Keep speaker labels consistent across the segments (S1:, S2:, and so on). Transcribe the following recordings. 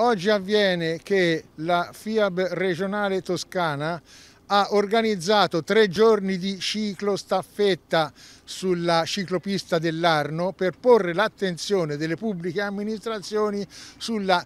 S1: Oggi avviene che la FIAB regionale toscana ha organizzato tre giorni di ciclo staffetta sulla ciclopista dell'Arno per porre l'attenzione delle pubbliche amministrazioni sulla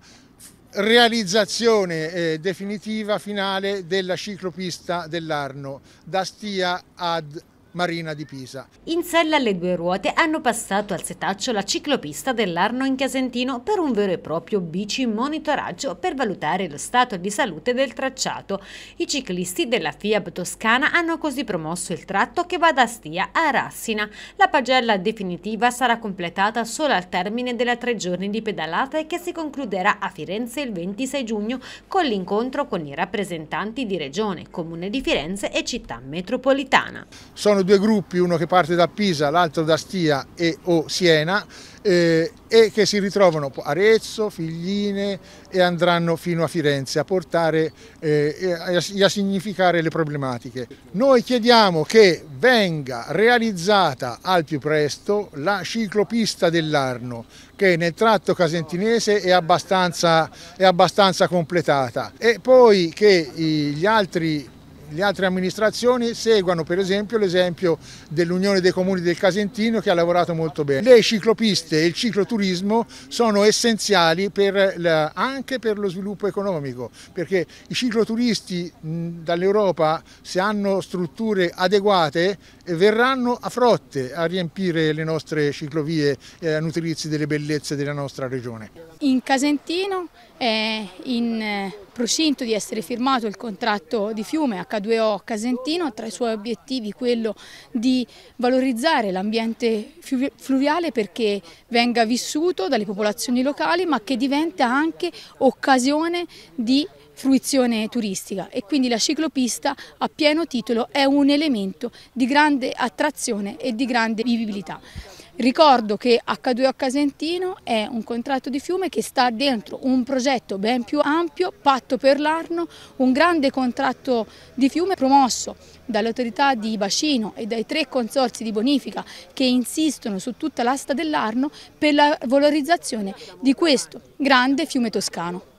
S1: realizzazione eh, definitiva finale della ciclopista dell'Arno da Stia ad Marina di Pisa. In sella alle due ruote
S2: hanno passato al setaccio la ciclopista dell'Arno in Casentino per un vero e proprio bici monitoraggio per valutare lo stato di salute del tracciato. I ciclisti della FIAB Toscana hanno così promosso il tratto che va da Stia a Rassina. La pagella definitiva sarà completata solo al termine della tre giorni di pedalata che si concluderà a Firenze il 26 giugno con l'incontro con i rappresentanti di Regione, Comune di Firenze e Città Metropolitana.
S1: Sono sono due gruppi, uno che parte da Pisa, l'altro da Stia e o Siena, eh, e che si ritrovano a Arezzo, Figline e andranno fino a Firenze a portare eh, e a significare le problematiche. Noi chiediamo che venga realizzata al più presto la ciclopista dell'Arno che nel tratto casentinese è abbastanza, è abbastanza completata e poi che gli altri le altre amministrazioni seguano per esempio l'esempio dell'Unione dei Comuni del Casentino che ha lavorato molto bene. Le ciclopiste e il cicloturismo sono essenziali per la, anche per lo sviluppo economico perché i cicloturisti dall'Europa se hanno strutture adeguate eh, verranno a frotte a riempire le nostre ciclovie e a nutrirsi delle bellezze della nostra regione.
S3: In Casentino è eh, in eh, procinto di essere firmato il contratto di fiume h 2O Casentino ha tra i suoi obiettivi quello di valorizzare l'ambiente fluviale perché venga vissuto dalle popolazioni locali ma che diventa anche occasione di fruizione turistica e quindi la ciclopista a pieno titolo è un elemento di grande attrazione e di grande vivibilità. Ricordo che H2O Casentino è un contratto di fiume che sta dentro un progetto ben più ampio, Patto per l'Arno, un grande contratto di fiume promosso dall'autorità di bacino e dai tre consorzi di bonifica che insistono su tutta l'asta dell'Arno per la valorizzazione di questo grande fiume toscano.